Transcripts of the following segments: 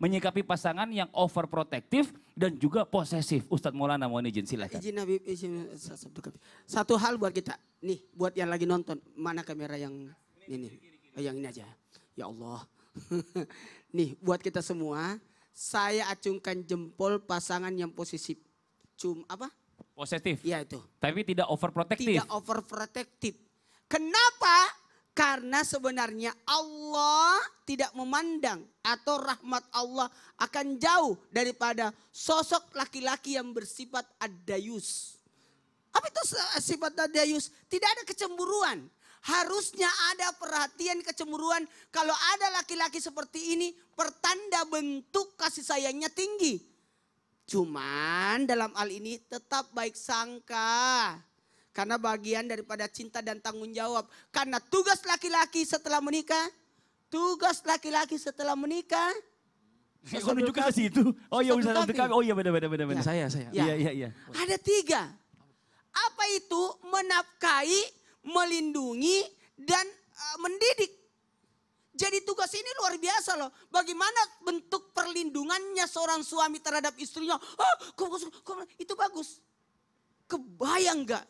menyikapi pasangan yang overprotektif dan juga posesif. Ustadz Maulana mohon izin silahkan. Izin Habib, izin Satu hal buat kita, nih buat yang lagi nonton, mana kamera yang ini, oh, yang ini aja. Ya Allah. nih buat kita semua, saya acungkan jempol pasangan yang posesif. Cum apa? Positif. Ya itu. Tapi tidak overprotektif. Tidak overprotektif. Kenapa karena sebenarnya Allah tidak memandang atau rahmat Allah akan jauh daripada sosok laki-laki yang bersifat adayus. Apa itu sifat adayus? Tidak ada kecemburuan. Harusnya ada perhatian kecemburuan. Kalau ada laki-laki seperti ini, pertanda bentuk kasih sayangnya tinggi. Cuman dalam hal ini tetap baik sangka. Karena bagian daripada cinta dan tanggung jawab. Karena tugas laki-laki setelah menikah, tugas laki-laki setelah menikah Sesuatu juga sih itu. Oh iya, bisa untuk kami. Oh iya, benar, benar, benar. Ya. Saya, saya. Iya, ya. iya, iya. Ada tiga. Apa itu menafkahi, melindungi, dan uh, mendidik. Jadi tugas ini luar biasa loh. Bagaimana bentuk perlindungannya seorang suami terhadap istrinya. Oh, itu bagus. Kebayang gak?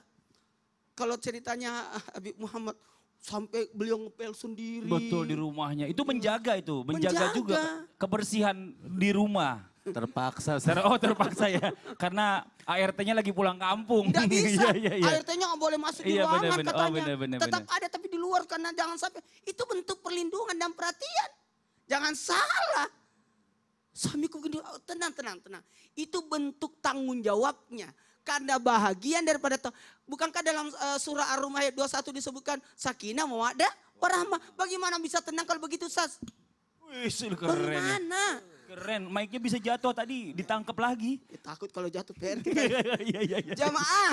kalau ceritanya ah, Habib Muhammad sampai beliau ngepel sendiri. Betul di rumahnya. Itu iya. menjaga itu, menjaga, menjaga. juga kebersihan di rumah. Terpaksa. Ter oh terpaksa ya. Karena ART-nya lagi pulang kampung. Tidak bisa. ya, ya, ya. ART-nya nggak boleh masuk di di iya, ruangan bener, oh, katanya. Oh, bener, bener, Tetap bener. ada tapi di luar karena jangan sampai. Itu bentuk perlindungan dan perhatian. Jangan salah. Suamiku gini, oh, tenang, tenang, tenang. Itu bentuk tanggung jawabnya karena bahagian daripada bukankah dalam uh, surah ar rumah ayat 21 disebutkan sakinah mawaddah warahmah. Bagaimana bisa tenang kalau begitu Sas? Wih, keren. Bagaimana? Keren, mic-nya bisa jatuh tadi, ditangkap lagi. Ya, takut kalau jatuh PR iya, iya, iya, Jamaah.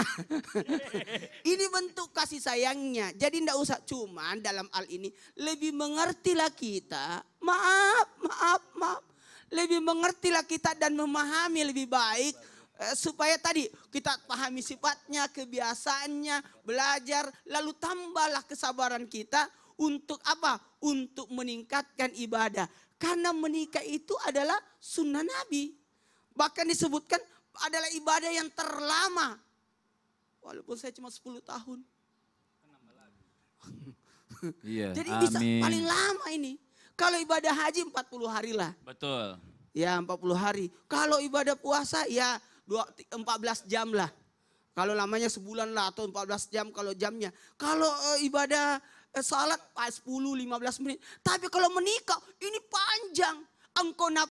ini bentuk kasih sayangnya. Jadi ndak usah cuman dalam hal ini lebih mengertilah kita. Maaf, maaf, maaf. Lebih mengertilah kita dan memahami lebih baik Eh, supaya tadi kita pahami sifatnya, kebiasaannya, belajar, lalu tambahlah kesabaran kita untuk apa? Untuk meningkatkan ibadah. Karena menikah itu adalah sunnah Nabi. Bahkan disebutkan adalah ibadah yang terlama. Walaupun saya cuma 10 tahun. iya, Jadi amin. bisa paling lama ini. Kalau ibadah haji 40 hari lah. Betul. Ya 40 hari. Kalau ibadah puasa ya 14 jam lah. Kalau lamanya sebulan lah atau 14 jam kalau jamnya. Kalau uh, ibadah uh, salat 10-15 ah, menit. Tapi kalau menikah ini panjang. Engkau nak